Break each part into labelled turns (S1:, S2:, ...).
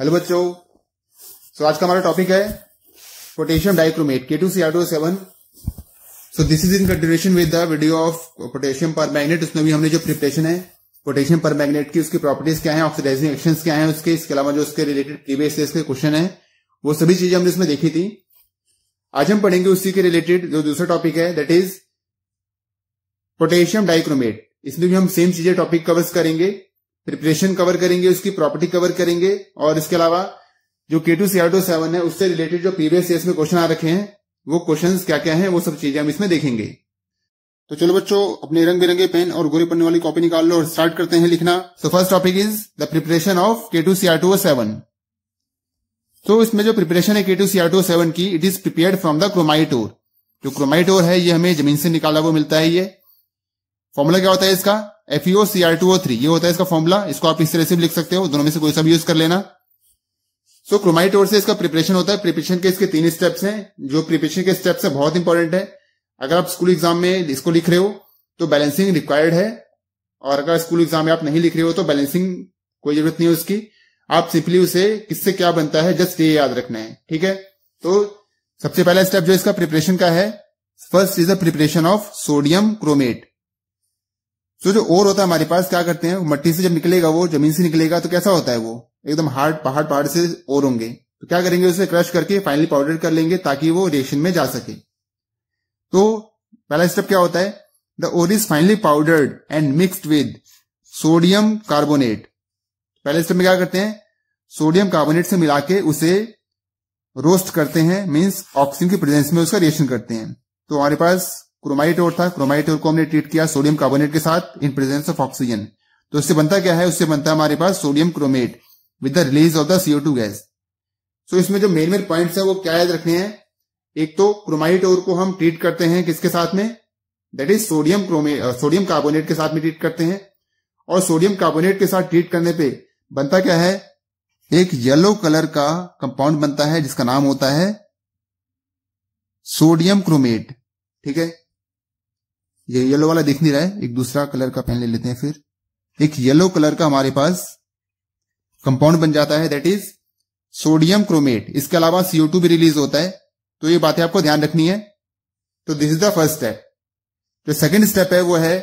S1: Hello बच्चों सो आज का हमारा टॉपिक है potassium dichromate K two C R two seven so this is in continuation with the video of potassium permanganate उसमें भी हमने जो प्रिपरेशन है पोटेशियम पर मैग्नेट की उसकी प्रॉपर्टीज क्या है ऑक्सीडाइजिंग एक्शन क्या है उसके इसके अलावा जो उसके रिलेटेड प्रीवियस के क्वेश्चन है वो सभी चीजें हमने उसमें देखी थी आज हम पढ़ेंगे उसी के रिलेटेड जो दूसरा टॉपिक है दैट इज पोटेशियम डाइक्रोमेट इसमें भी हम सेम चीजें टॉपिक कवर्स करेंगे प्रिपरेशन कवर करेंगे उसकी प्रॉपर्टी कवर करेंगे और इसके अलावा जो के टू सीआरटो सेवन है उससे रिलेटेड जो पीवीएस में क्वेश्चन आ रखे हैं वो क्वेश्चन क्या क्या है वो सब चीजें हम इसमें देखेंगे तो चलो बच्चों अपने रंग बिरंगे पेन और गोरे पन्ने वाली कॉपी निकाल लो और स्टार्ट करते हैं लिखना so first topic is the preparation of K two two seven तो इसमें जो प्रिपरेशन है के टू टू सेवन की it is prepare from the chromite ore जो क्रोमाइटोर है ये हमें जमीन से निकाला हुआ मिलता है ये फॉर्मूला क्या होता है इसका FEO CR two O three ये होता है इसका फॉर्मुला इसको आप इस तरह से भी लिख सकते हो दोनों में से कोई सब यूज कर लेना सो so, क्रोमाइट और से इसका प्रिपरेशन होता है प्रिपरेशन के इसके तीन स्टेप्स हैं जो प्रिपरेशन के स्टेप्स है बहुत इंपॉर्टेंट है अगर आप स्कूल एग्जाम में इसको लिख रहे हो तो बैलेंसिंग रिक्वायर्ड है और अगर स्कूल एग्जाम में आप नहीं लिख रहे हो तो बैलेंसिंग कोई जरूरत नहीं है उसकी आप सिंपली उसे किससे क्या बनता है जस्ट ये याद रखना है ठीक है तो सबसे पहला स्टेप जो इसका प्रिपरेशन का है first is the preparation of sodium chromate so जो ओर होता है हमारे पास क्या करते हैं मट्टी से जब निकलेगा वो जमीन से निकलेगा तो कैसा होता है वो एकदम हार्ड पहाड़ पहाड़ से ओर होंगे तो क्या करेंगे उसे क्रश करके फाइनली पाउडर कर लेंगे ताकि वो रिएक्शन में जा सके तो पहला स्टेप क्या होता है the ore is finely powdered and mixed with sodium carbonate पहले स्टेप में क्या करते हैं सोडियम कार्बोनेट से मिला के उसे रोस्ट करते हैं मीन्स ऑक्सीजन की प्रेजेंस में उसका रिएक्शन करते हैं तो हमारे पास क्रोमाइट और था क्रोमाइट और को हमने ट्रीट किया सोडियम कार्बोनेट के साथ इन प्रेजेंस ऑफ ऑक्सीजन तो उससे बनता क्या है उससे बनता है हमारे पास sodium chromate with the release of the CO two gas so इसमें जो मेन मेन पॉइंट है वो क्या याद रखने हैं एक तो क्रोमाइट और को हम ट्रीट करते हैं किसके साथ में that is sodium chromate sodium carbonate के साथ में ट्रीट करते हैं और सोडियम कार्बोनेट के साथ ट्रीट करने पे बनता क्या है एक येलो कलर का कंपाउंड बनता है जिसका नाम होता है सोडियम क्रोमेट ठीक है ये येलो वाला दिख नहीं रहा है एक दूसरा कलर का पेन ले लेते हैं फिर एक येलो कलर का हमारे पास कंपाउंड बन जाता है दैट इज सोडियम क्रोमेट इसके अलावा सीओ भी रिलीज होता है तो ये बातें आपको ध्यान रखनी है तो this is the first step जो सेकेंड स्टेप है वो है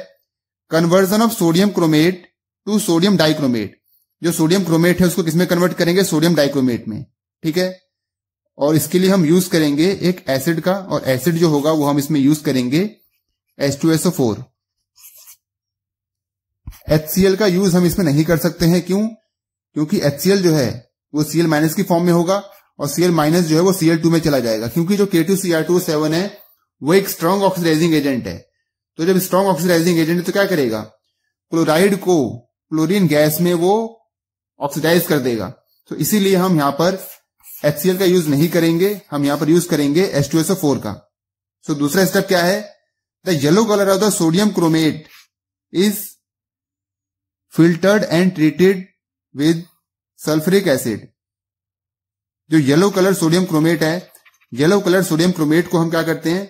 S1: conversion of sodium chromate to sodium dichromate जो सोडियम क्रोमेट है उसको किसमें कन्वर्ट करेंगे सोडियम डाइक्रोमेट में ठीक है और इसके लिए हम यूज करेंगे एक एसिड का और एसिड जो होगा वो हम इसमें यूज करेंगे एच टू एसओ फोर एल का यूज हम इसमें नहीं कर सकते हैं क्यों क्योंकि एल जो है वो सीएल माइनस की फॉर्म में होगा और सीएल माइनस जो है वो सीएल टू में चला जाएगा क्योंकि जो K two CR two seven है वो एक स्ट्रांग ऑक्सीडाइजिंग एजेंट है तो जब स्ट्रॉन्ग ऑक्सीडाइजिंग एजेंट तो क्या करेगा क्लोराइड को क्लोरीन गैस में वो ऑक्सीडाइज कर देगा तो इसीलिए हम यहां पर एचसीएल का यूज नहीं करेंगे हम यहां पर यूज करेंगे एच का सो दूसरा स्टेप क्या है The yellow color of the sodium chromate is filtered and treated with sulphuric acid जो येलो कलर सोडियम क्रोमेट है येलो कलर सोडियम क्रोमेट को हम क्या करते हैं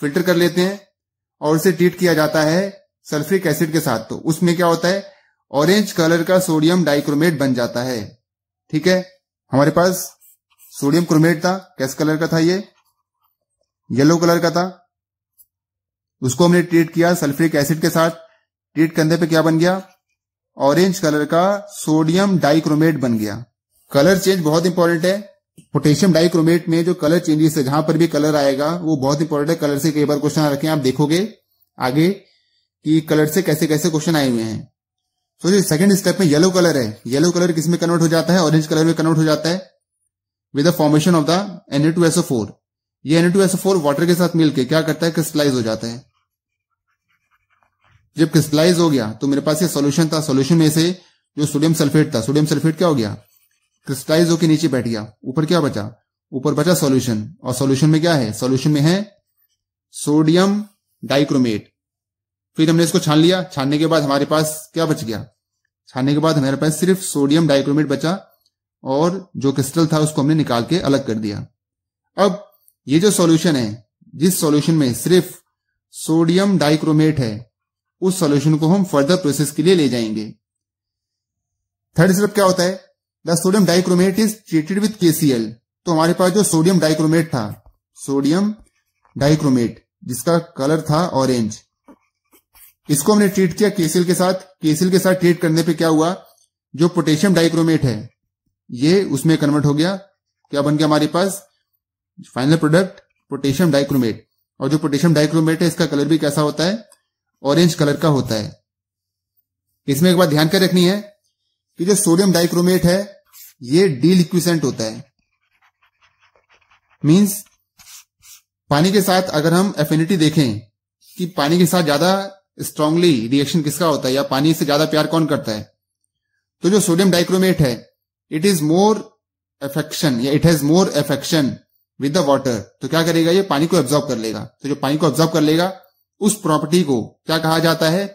S1: फिल्टर कर लेते हैं और उसे ट्रीट किया जाता है सल्फ्रिक एसिड के साथ तो उसमें क्या होता है ऑरेंज कलर का सोडियम डाइक्रोमेट बन जाता है ठीक है हमारे पास सोडियम क्रोमेट था कैस कलर का था ये येलो कलर का था उसको हमने ट्रीट किया सल्फ्रिक एसिड के साथ ट्रीट करने पे क्या बन गया ऑरेंज कलर का सोडियम डाइक्रोमेट बन गया कलर चेंज बहुत इंपॉर्टेंट है पोटेशियम डाइक्रोमेट में जो कलर चेंजेस है जहां पर भी कलर आएगा वो बहुत इंपॉर्टेंट है कलर से कई बार क्वेश्चन रखे आप देखोगे आगे कि कलर से कैसे कैसे क्वेश्चन आए हुए हैं तो जो सेकंड स्टेप में येलो कलर है येलो कलर किसमें कन्वर्ट हो जाता है ऑरेंज कलर में कन्वर्ट हो जाता है with the formation of the N two SO four ये N two SO four water के साथ मिलकर क्या करता है क्रिस्टलाइज हो जाता है जब क्रिस्टलाइज हो गया तो मेरे पास ये सॉल्यूशन था सॉल्यूशन में से जो सोडियम सल्फेट था सोडियम सल्फेट क्या हो गया क्रिस्टलाइज होकर नीचे बैठ गया ऊपर क्या बचा ऊपर बचा सॉल्यूशन और सॉल्यूशन में क्या है सॉल्यूशन में है सोडियम डाइक्रोमेट फिर हमने इसको छान लिया छानने के बाद हमारे पास क्या बच गया छानने के बाद हमारे पास सिर्फ सोडियम डाइक्रोमेट बचा और जो क्रिस्टल था उसको हमने निकाल के अलग कर दिया अब ये जो सॉल्यूशन है जिस सॉल्यूशन में सिर्फ सोडियम डाइक्रोमेट है उस सॉल्यूशन को हम फर्दर प्रोसेस के लिए ले जाएंगे थर्ड स्टेप क्या होता है the sodium dichromate is treated with KCl तो हमारे पास जो सोडियम डाइक्रोमेट था सोडियम डाइक्रोमेट जिसका कलर था ऑरेंज इसको हमने ट्रीट किया केसिल के साथ केसिल के साथ ट्रीट करने पे क्या हुआ जो पोटेशियम डाइक्रोमेट है ये उसमें कन्वर्ट हो गया क्या बन गया हमारे पास फाइनल प्रोडक्ट पोटेशियम डाइक्रोमेट और जो पोटेशियम डाइक्रोमेट है इसका कलर भी कैसा होता है ऑरेंज कलर का होता है इसमें एक बात ध्यान कर रखनी है कि जो सोडियम डाइक्रोमेट है ये डी लिक्विसेंट होता है मींस पानी के साथ अगर हम एफिनिटी देखें कि पानी के साथ ज्यादा स्ट्रांगली रिएक्शन किसका होता है या पानी से ज्यादा प्यार कौन करता है तो जो सोडियम डाइक्रोमेट है इट इज मोर एफेक्शन या it has more affection with the water तो क्या करेगा ये पानी को एब्जॉर्ब कर लेगा तो जो पानी को एब्जॉर्ब कर लेगा उस प्रॉपर्टी को क्या कहा जाता है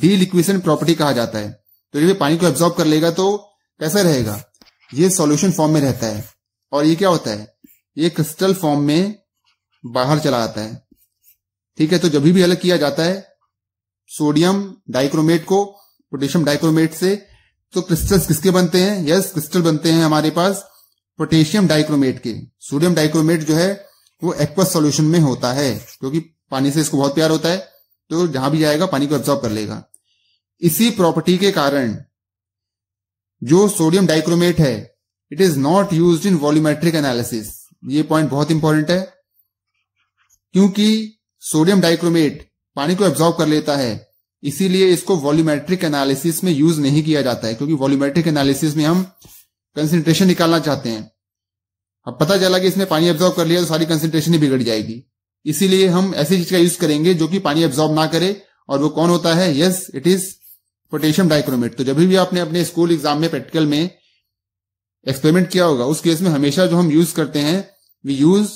S1: डी लिक्विशन प्रॉपर्टी कहा जाता है तो ये पानी को एब्जॉर्ब कर लेगा तो कैसा रहेगा ये सॉल्यूशन फॉर्म में रहता है और ये क्या होता है ये क्रिस्टल फॉर्म में बाहर चला जाता है ठीक है तो जब भी अलग किया जाता है सोडियम डाइक्रोमेट को पोटेशियम डाइक्रोमेट से तो क्रिस्टल्स किसके बनते हैं यस क्रिस्टल बनते हैं हमारे पास पोटेशियम डाइक्रोमेट के सोडियम डाइक्रोमेट जो है वो एक्वस सॉल्यूशन में होता है क्योंकि पानी से इसको बहुत प्यार होता है तो जहां भी जाएगा पानी को एब्जॉर्ब कर लेगा इसी प्रॉपर्टी के कारण जो सोडियम डाइक्रोमेट है it is not use in volumetric analysis ये पॉइंट बहुत इंपॉर्टेंट है क्योंकि सोडियम डाइक्रोमेट पानी को एब्जॉर्ब कर लेता है इसीलिए इसको वॉल्यूमेट्रिक एनालिसिस में यूज नहीं किया जाता है क्योंकि वॉल्यूमेट्रिक एनालिसिस में हम कंसेंट्रेशन निकालना चाहते हैं अब पता चला कि इसने पानी एब्जॉर्व कर लिया तो सारी कंसेंट्रेशन ही बिगड़ जाएगी इसीलिए हम ऐसी चीज का यूज करेंगे जो कि पानी एब्जॉर्ब ना करे और वो कौन होता है yes it is potassium dichromate तो जब भी आपने अपने स्कूल एग्जाम में प्रैक्टिकल में एक्सपेरिमेंट किया होगा उस केस में हमेशा जो हम यूज करते हैं we use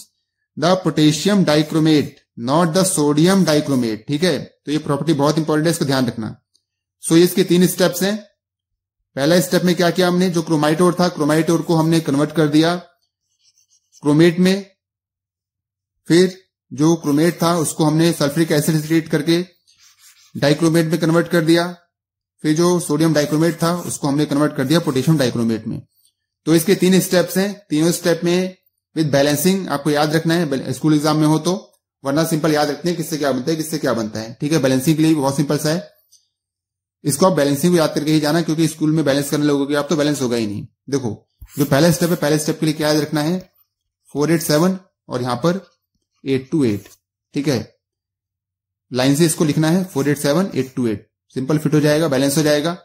S1: the potassium dichromate not the sodium dichromate ठीक है तो ये प्रॉपर्टी बहुत इंपॉर्टेंट है इसका ध्यान रखना सो so, इसके तीन स्टेप्स हैं पहला स्टेप में क्या किया हमने जो क्रोमाइटोर था क्रोमाइटोर को हमने कन्वर्ट कर दिया क्रोमेट में फिर जो क्रोमेट था उसको हमने सल्फ्रिक एसिड से ट्रीट करके डाइक्रोमेट में कन्वर्ट कर दिया फिर जो सोडियम डाइक्रोमेट था उसको हमने कन्वर्ट कर दिया पोटेशियम डाइक्रोमेट में तो इसके तीन स्टेप्स हैं तीनों स्टेप में विद बैलेंसिंग आपको याद रखना है स्कूल एग्जाम में हो तो वरना सिंपल याद रखते हैं किससे क्या बनता है किससे क्या बनता है ठीक है बैलेंसिंग के लिए बहुत सिंपल सा है इसको आप बैलेंसिंग को याद करके ही जाना क्योंकि स्कूल में बैलेंस करने लोगों के आप तो बैलेंस होगा ही नहीं देखो जो पहला स्टेप है पहले स्टेप के लिए क्या याद रखना है फोर एट सेवन और यहां पर एट टू एट ठीक है लाइन से इसको लिखना है four eight seven eight two eight simple fit हो जाएगा बैलेंस हो जाएगा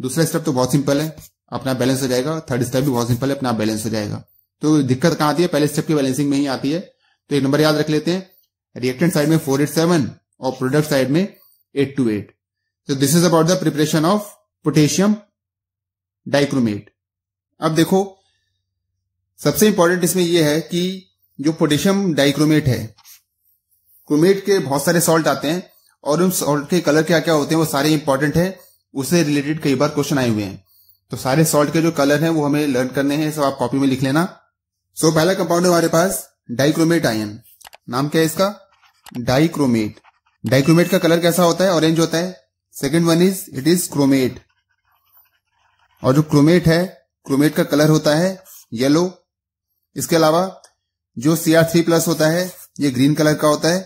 S1: दूसरा स्टेप तो बहुत सिंपल है अपना बैलेंस हो जाएगा थर्ड स्टेप भी बहुत सिंपल है अपना बैलेंस हो जाएगा तो दिक्कत कहां आती है पहले स्टेप की बैलेंसिंग में ही आती है तो एक नंबर याद रख लेते हैं रिएक्टेंट साइड में फोर एट सेवन और प्रोडक्ट साइड में एट टू एट तो this is about the preparation of potassium dichromate अब देखो सबसे इंपॉर्टेंट इसमें यह है कि जो पोटेशियम डाइक्रोमेट है क्रोमेट के बहुत सारे सॉल्ट आते हैं और उन सॉल्ट के कलर क्या क्या होते हैं वो सारे इंपॉर्टेंट है उससे रिलेटेड कई बार क्वेश्चन आए हुए हैं तो सारे सॉल्ट के जो कलर हैं वो हमें लर्न करने हैं सब आप कॉपी में लिख लेना सो so, पहला कंपाउंड है हमारे पास डाइक्रोमेट आयन नाम क्या है इसका डाइक्रोमेट डाइक्रोमेट का कलर कैसा होता है ऑरेंज होता है second one is it is chromate और जो क्रोमेट है क्रोमेट का कलर होता है येलो इसके अलावा जो सी आर थ्री प्लस होता है ये ग्रीन कलर का होता है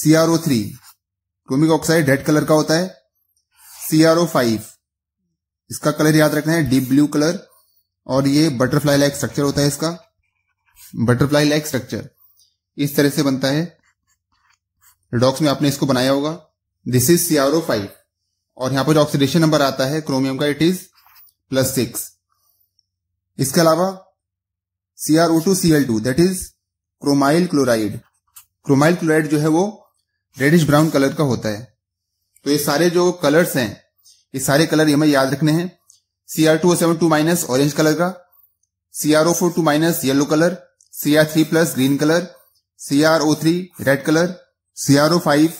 S1: C R O three chromic oxide red colour का होता है सी आर ओ फाइव इसका कलर याद रखना है डीप ब्लू कलर और ये बटरफ्लाई लाइक स्ट्रक्चर होता है इसका बटरफ्लाई लाइक स्ट्रक्चर इस तरह से बनता है डॉक्स में आपने इसको बनाया होगा दिस इज सीआरओ फाइव और यहां पर जो ऑक्सीडेशन नंबर आता है क्रोमियम का इट इज प्लस सिक्स इसके अलावा two that is chromyl chloride chromyl chloride जो है वो रेडिश ब्राउन कलर का होता है तो ये सारे जो कलर्स हैं ये सारे कलर हमें याद रखने हैं C R two seven two minus orange colour का CRO four two minus yellow colour C R three plus green colour C R O three red colour C R O five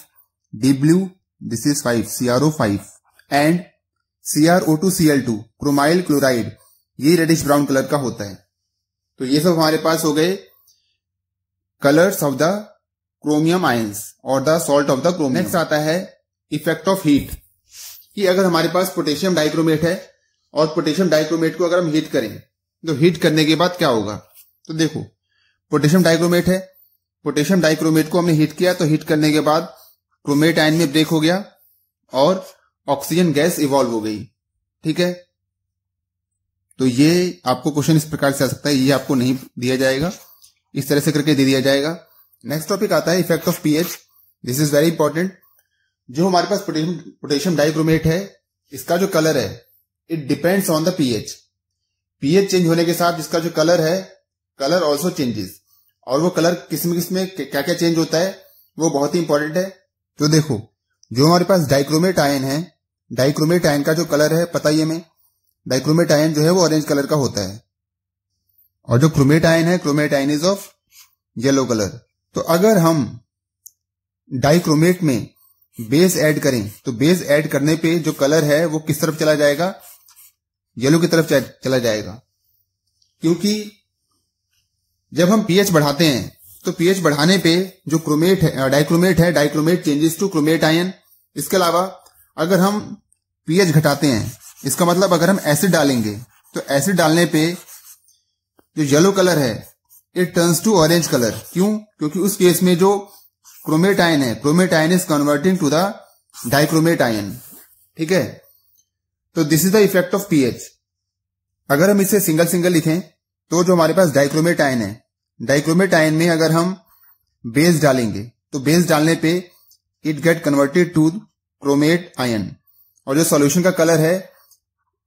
S1: deep blue this is five C R O five and C R O two C L two chromyl chloride ये reddish brown colour का होता है तो ये सब हमारे पास हो गए colours of the chromium ions और the salt of the chrome next आता है इफेक्ट ऑफ हीट कि अगर हमारे पास पोटेशियम डाइक्रोमेट है और पोटेशियम डाइक्रोमेट को अगर हम हीट करें तो हीट करने के बाद क्या होगा तो देखो पोटेशियम डाइक्रोमेट है पोटेशियम डाइक्रोमेट को हमने हीट किया तो हीट करने के बाद क्रोमेट आयन में ब्रेक हो गया और ऑक्सीजन गैस इवॉल्व हो गई ठीक है तो ये आपको क्वेश्चन इस प्रकार से आ सकता है ये आपको नहीं दिया जाएगा इस तरह से करके दे दिया जाएगा नेक्स्ट टॉपिक आता है effect of pH this is very important जो हमारे पास पोटेशियम पोटेशियम डाइक्रोमेट है इसका जो कलर है it depends on the pH pH change होने के साथ इसका जो कलर है कलर ऑल्सो चेंजेस और वो कलर किस्म किस्म में क्या क्या चेंज होता है वो बहुत ही इंपॉर्टेंट है तो देखो जो हमारे पास डाइक्रोमेट आयन है डाइक्रोमेट आयन का जो कलर है पता ही हमें डाइक्रोमेट आयन जो है वो ऑरेंज कलर का होता है और जो क्रोमेट आयन है chromate ion is of yellow colour तो अगर हम डाइक्रोमेट में बेस ऐड करें तो बेस ऐड करने पे जो कलर है वो किस तरफ चला जाएगा येलो की तरफ चला जाएगा क्योंकि जब हम पीएच बढ़ाते हैं तो पीएच बढ़ाने पे जो क्रोमेट है डाइक्रोमेट है dichromate changes to chromate ion इसके अलावा अगर हम पीएच घटाते हैं इसका मतलब अगर हम एसिड डालेंगे तो एसिड डालने पे जो येलो कलर है it turns to orange colour क्यों क्योंकि उस केस में जो क्रोमेट आयन है chromate ion is converting to the dichromate ion ठीक है तो this is the effect of pH अगर हम इसे सिंगल सिंगल लिखें तो जो हमारे पास डाइक्रोमेट आयन है डाइक्रोमेट आयन में अगर हम बेस डालेंगे तो बेस डालने पे it get converted to chromate ion और जो सॉल्यूशन का कलर है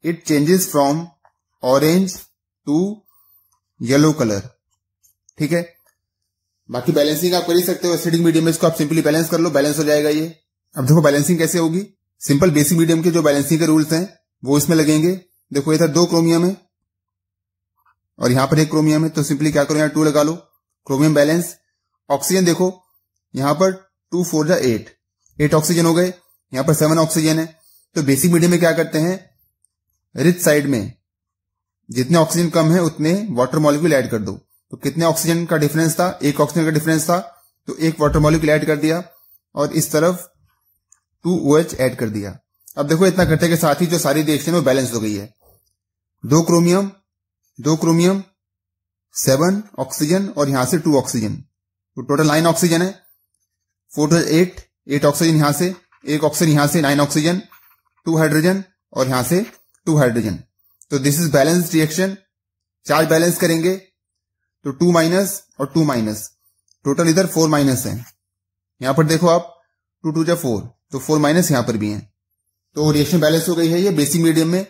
S1: it changes from orange to yellow color ठीक है बाकी बैलेंसिंग आप कर ही सकते हो एसिडिक मीडियम में इसको आप सिंपली बैलेंस कर लो बैलेंस हो जाएगा ये अब देखो बैलेंसिंग कैसे होगी सिंपल बेसिक मीडियम के जो बैलेंसिंग के रूल्स हैं वो इसमें लगेंगे देखो ये था दो क्रोमियम है और यहां पर एक क्रोमियम है तो सिंपली क्या करो यहां टू लगा लो क्रोमियम बैलेंस ऑक्सीजन देखो यहां पर टू फोर जा एट एट ऑक्सीजन हो गए यहां पर सेवन ऑक्सीजन है तो बेसिक मीडियम में क्या करते हैं रिच साइड में जितने ऑक्सीजन कम है उतने वाटर मॉलिक्यूल ऐड कर दो तो कितने ऑक्सीजन का डिफरेंस था एक ऑक्सीजन का डिफरेंस था तो एक वाटर मॉलिक्यूल ऐड कर दिया और इस तरफ टू ओ एच एड कर दिया अब देखो इतना करते के साथ ही जो सारी रिएक्शन वो बैलेंस हो गई है दो क्रोमियम दो क्रोमियम सेवन ऑक्सीजन और यहां से टू ऑक्सीजन तो टोटल नाइन ऑक्सीजन है फोर एट एट ऑक्सीजन यहां से एक ऑक्सीजन यहां से नाइन ऑक्सीजन टू हाइड्रोजन और यहां से टू हाइड्रोजन तो this is balance reaction charge balance करेंगे तो टू माइनस और टू माइनस टोटल इधर फोर माइनस है यहां पर देखो आप टू टू जा फोर तो फोर माइनस यहां पर भी है तो रिएक्शन बैलेंस हो गई है ये बेसिक मीडियम में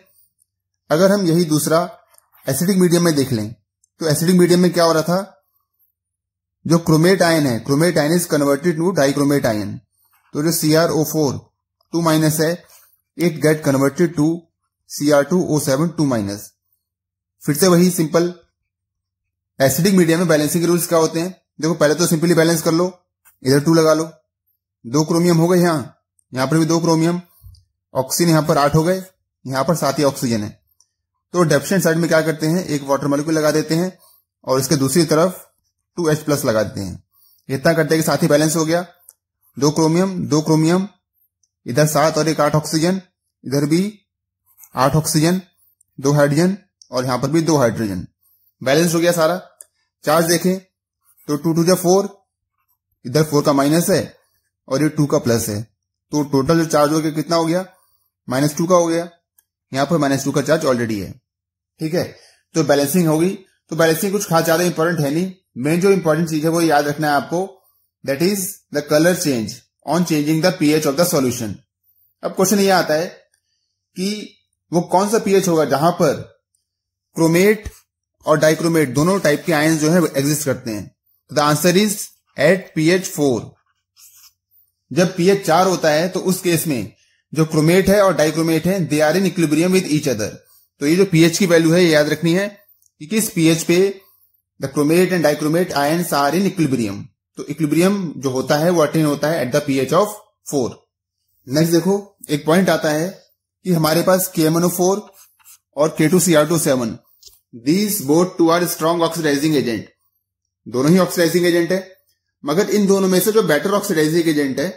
S1: अगर हम यही दूसरा एसिडिक मीडियम में देख लें तो एसिडिक मीडियम में क्या हो रहा था जो क्रोमेट आयन है chromate ion is converted to dichromate ion तो जो C R O four two minus है it get converted to C R two O seven two minus फिर से वही सिंपल एसिडिक मीडिया में बैलेंसिंग रूल्स क्या होते हैं देखो पहले तो सिंपली बैलेंस कर लो इधर टू लगा लो दो क्रोमियम हो गए यहां यहां पर भी दो क्रोमियम ऑक्सीजन यहां पर आठ हो गए यहां पर सात ही ऑक्सीजन है तो डेप्शन साइड में क्या करते हैं एक वाटर मॉलिक्यूल लगा देते हैं और इसके दूसरी तरफ टू एच प्लस लगा देते हैं इतना करते हैं कि साथ ही बैलेंस हो गया दो क्रोमियम दो क्रोमियम इधर सात और एक आठ ऑक्सीजन इधर भी आठ ऑक्सीजन दो हाइड्रोजन और यहां पर भी दो हाइड्रोजन बैलेंस हो गया सारा चार्ज देखें तो टू टू जो फोर इधर फोर का माइनस है और ये टू का प्लस है तो टोटल जो चार्ज हो गया कितना हो गया माइनस टू का हो गया यहां पर माइनस टू का चार्ज ऑलरेडी है ठीक है तो बैलेंसिंग होगी तो बैलेंसिंग कुछ खास ज्यादा इंपॉर्टेंट है नहीं मेन जो इंपॉर्टेंट चीज है वो याद रखना है आपको that is the colour change on changing the pH of the solution अब क्वेश्चन ये आता है कि वो कौन सा पीएच होगा जहां पर क्रोमेट और डाइक्रोमेट दोनों टाइप के आयन जो है एग्जिस्ट करते हैं तो the answer is at pH four जब पीएच चार होता है तो उस केस में जो क्रोमेट है और डाइक्रोमेट है they are in equilibrium with each other तो ये जो पीएच की वैल्यू है ये याद रखनी है कि किस पीएच पे the chromate and dichromate ion are in equilibrium तो इक्लिब्रियम जो होता है वो अटेन होता है at the pH of four next देखो एक पॉइंट आता है कि हमारे पास के एम फोर और K two C R two seven these both two are strong oxidising agent दोनों ही ऑक्सीडाइजिंग एजेंट है मगर इन दोनों में से जो बेटर ऑक्सीडाइजिंग एजेंट है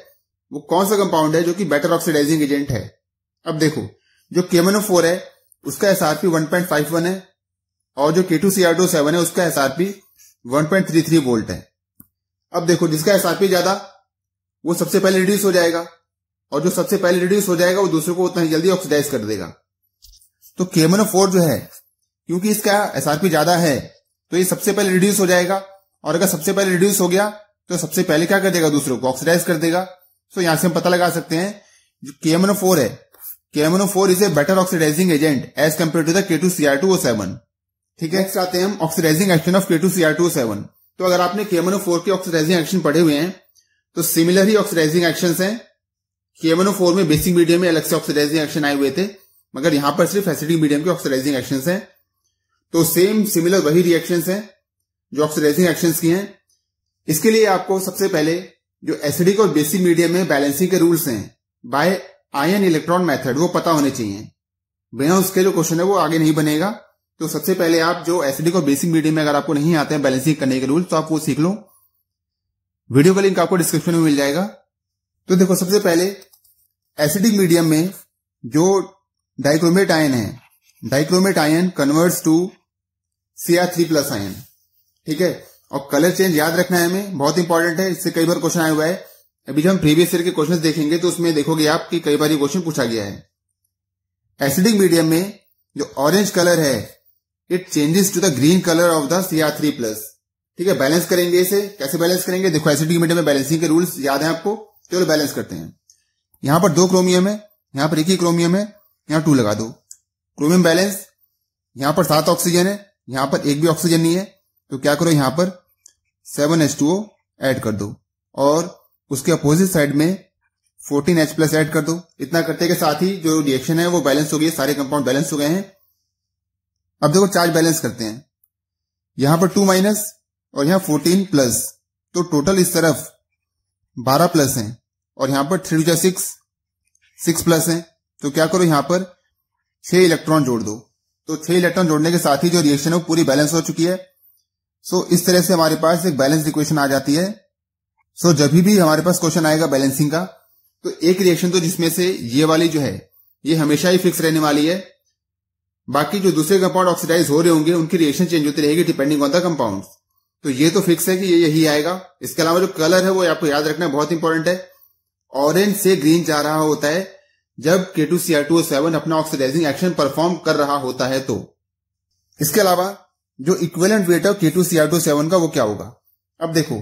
S1: वो कौन सा कंपाउंड है जो कि बेटर ऑक्सीडाइजिंग एजेंट है अब देखो जो केमनो फोर है उसका S R P one point five one है और जो K two C R two seven है उसका S R P one point three three volt है अब देखो जिसका एस आर पी ज्यादा वो सबसे पहले रिड्यूस हो जाएगा और जो सबसे पहले रिड्यूस हो जाएगा वो दूसरे को उतना ही जल्दी ऑक्सीडाइज कर देगा तो केमनो फोर जो है क्योंकि इसका एसआरपी ज्यादा है तो ये सबसे पहले रिड्यूस हो जाएगा और अगर सबसे पहले रिड्यूस हो गया तो सबसे पहले क्या कर देगा दूसरे को ऑक्सीडाइज कर देगा तो यहां से हम पता लगा सकते हैं जो केमनो फोर है K M N O four is a better oxidizing agent as compare to the K two C R two O seven ठीक है नेक्स्ट आते हैं हम oxidizing action of K two C R two O seven तो अगर आपने केमनो फोर के oxidizing action पढ़े हुए हैं तो सिमिलर ही ऑक्सीडाइजिंग एक्शन है केमनो फोर oh में बेसिक मीडियम में अलग से ऑक्सीडाइजिंग एक्शन आए हुए थे मगर यहां पर सिर्फ एसिडिक मीडियम के ऑक्सीडाइजिंग एक्शन है तो सेम सिमिलर वही रिएक्शन है जो ऑक्सीडाइजिंग एक्शन की हैं इसके लिए आपको सबसे पहले जो एसिडिक और बेसिक मीडियम में बैलेंसिंग के रूल्स हैं बाय आयन इलेक्ट्रॉन मेथड वो पता होने चाहिए बिना उसके जो क्वेश्चन है वो आगे नहीं बनेगा तो सबसे पहले आप जो एसिडिक और बेसिक मीडियम में अगर आपको नहीं आते हैं बैलेंसिंग करने के रूल तो आप वो सीख लो वीडियो का लिंक आपको डिस्क्रिप्शन में मिल जाएगा तो देखो सबसे पहले एसिडिक मीडियम में जो डाइक्रोमेट आयन है dichromate ion converts to C R three plus ion ठीक है और कलर चेंज याद रखना है हमें बहुत इंपॉर्टेंट है इससे कई बार क्वेश्चन आया हुआ है अभी जब हम प्रीवियस ईयर के क्वेश्चन देखेंगे तो उसमें देखोगे आप कि कई बार ये क्वेश्चन पूछा गया है एसिडिक मीडियम में जो ऑरेंज कलर है it changes to the green colour of the C R three plus ठीक है बैलेंस करेंगे इसे कैसे बैलेंस करेंगे देखो एसिडिक मीडियम में बैलेंसिंग के रूल्स याद है आपको चलो बैलेंस करते हैं यहां पर दो क्रोमियम है यहां पर एक ही क्रोमियम है यहां टू लगा दो क्रोमियम बैलेंस यहां पर सात ऑक्सीजन है यहां पर एक भी ऑक्सीजन नहीं है तो क्या करो यहां पर सेवन एच टू एड कर दो और उसके अपोजिट साइड में फोर्टीन एच प्लस एड कर दो इतना करते के साथ ही जो रिएक्शन है वो बैलेंस हो गई सारे कंपाउंड बैलेंस हो गए हैं अब देखो चार्ज बैलेंस करते हैं यहां पर टू माइनस और यहां फोर्टीन प्लस तो टोटल इस तरफ बारह प्लस है और यहां पर three two six six plus है तो क्या करो यहां पर छह इलेक्ट्रॉन जोड़ दो तो छह इलेक्ट्रॉन जोड़ने के साथ ही जो रिएक्शन है वो पूरी बैलेंस हो चुकी है सो इस तरह से हमारे पास एक बैलेंस इक्वेशन आ जाती है सो जब भी हमारे पास क्वेश्चन आएगा बैलेंसिंग का तो एक रिएक्शन तो जिसमें से ये वाली जो है ये हमेशा ही फिक्स रहने वाली है बाकी जो दूसरे कंपाउंड ऑक्सीडाइज हो रहे होंगे उनकी रिएक्शन चेंज होती रहेगी डिपेंडिंग ऑन द कंपाउंड्स तो ये तो फिक्स है कि ये यही आएगा इसके अलावा जो कलर है वो आपको याद रखना बहुत इंपॉर्टेंट है ऑरेंज से ग्रीन जा रहा होता है जब K two C R two seven अपना ऑक्सीडाइजिंग एक्शन परफॉर्म कर रहा होता है तो इसके अलावा जो इक्वेलेंट वेट है K two C R two seven का वो क्या होगा अब देखो